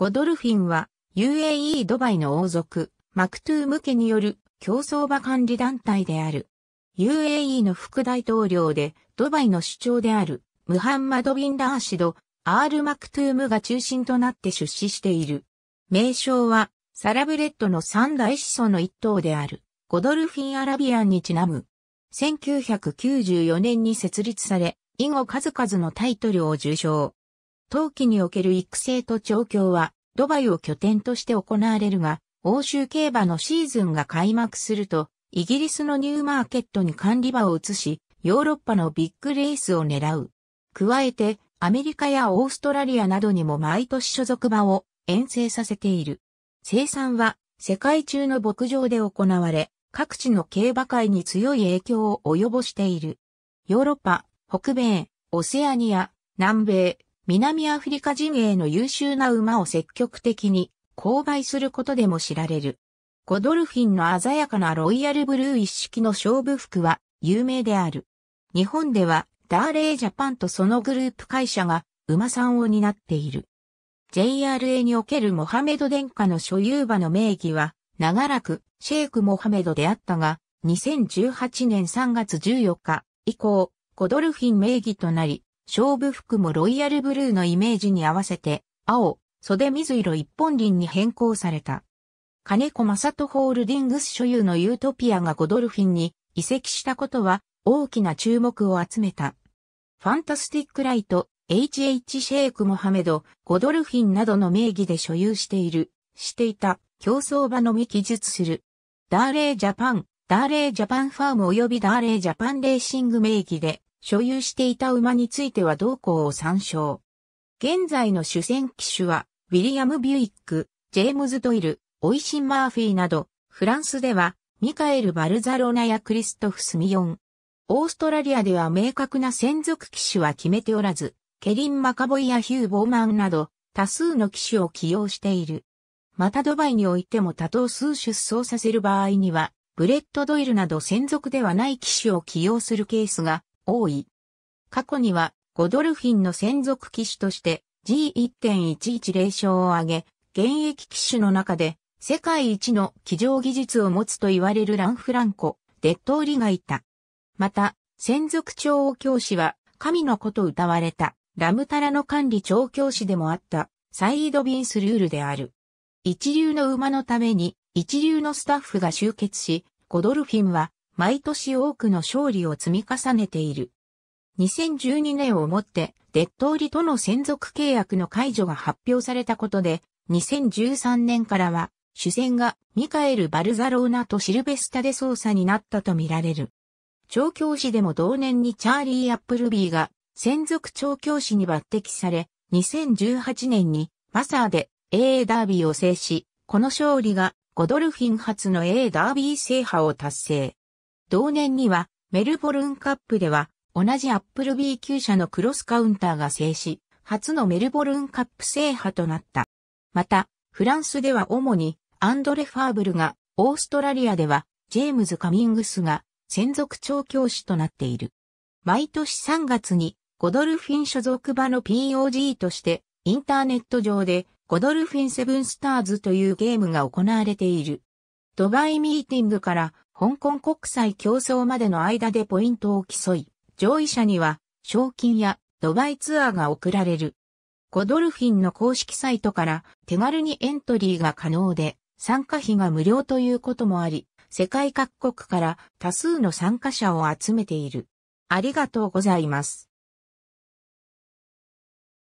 ゴドルフィンは UAE ドバイの王族、マクトゥーム家による競争場管理団体である。UAE の副大統領でドバイの首長であるムハンマド・ビン・ラーシド、アール・マクトゥームが中心となって出資している。名称はサラブレッドの三大子孫の一党であるゴドルフィン・アラビアンにちなむ。1994年に設立され、以後数々のタイトルを受賞。冬季における育成と調教は、ドバイを拠点として行われるが、欧州競馬のシーズンが開幕すると、イギリスのニューマーケットに管理場を移し、ヨーロッパのビッグレースを狙う。加えて、アメリカやオーストラリアなどにも毎年所属場を遠征させている。生産は世界中の牧場で行われ、各地の競馬界に強い影響を及ぼしている。ヨーロッパ、北米、オセアニア、南米、南アフリカ陣営の優秀な馬を積極的に購買することでも知られる。ゴドルフィンの鮮やかなロイヤルブルー一式の勝負服は有名である。日本ではダーレイジャパンとそのグループ会社が馬さんを担っている。JRA におけるモハメド殿下の所有馬の名義は長らくシェイク・モハメドであったが2018年3月14日以降ゴドルフィン名義となり勝負服もロイヤルブルーのイメージに合わせて、青、袖水色一本輪に変更された。金子正人ホールディングス所有のユートピアがゴドルフィンに移籍したことは大きな注目を集めた。ファンタスティックライト、HH シェイク・モハメド、ゴドルフィンなどの名義で所有している、していた、競争場のみ記述する。ダーレージャパン、ダーレージャパンファーム及びダーレージャパンレーシング名義で、所有していた馬については同行を参照。現在の主戦騎手は、ウィリアム・ビュイック、ジェームズ・ドイル、オイシン・マーフィーなど、フランスでは、ミカエル・バルザロナやクリストフ・スミヨン。オーストラリアでは明確な専属騎手は決めておらず、ケリン・マカボイやヒュー・ボーマンなど、多数の騎手を起用している。またドバイにおいても多頭数出走させる場合には、ブレッド・ドイルなど専属ではない騎手を起用するケースが多い。過去には、ゴドルフィンの専属機種として G1.110 勝を挙げ、現役機種の中で世界一の騎乗技術を持つと言われるランフランコ、デッドーリがいた。また、専属調王教師は、神の子と歌われた、ラムタラの管理調教師でもあった、サイード・ビンス・ルールである。一流の馬のために、一流のスタッフが集結し、ゴドルフィンは毎年多くの勝利を積み重ねている。2012年をもって、デッドーリとの専属契約の解除が発表されたことで、2013年からは、主戦がミカエル・バルザローナとシルベスタで捜査になったとみられる。調教師でも同年にチャーリー・アップルビーが専属調教師に抜擢され、2018年にマサーで AA ダービーを制し、この勝利がゴドルフィン初の AA ダービー制覇を達成。同年にはメルボルンカップでは同じアップルビー級車のクロスカウンターが制し、初のメルボルンカップ制覇となった。また、フランスでは主にアンドレ・ファーブルが、オーストラリアではジェームズ・カミングスが専属調教師となっている。毎年3月にゴドルフィン所属場の POG としてインターネット上でゴドルフィンセブンスターズというゲームが行われている。ドバイミーティングから香港国際競争までの間でポイントを競い、上位者には賞金やドバイツアーが贈られる。コドルフィンの公式サイトから手軽にエントリーが可能で、参加費が無料ということもあり、世界各国から多数の参加者を集めている。ありがとうございます。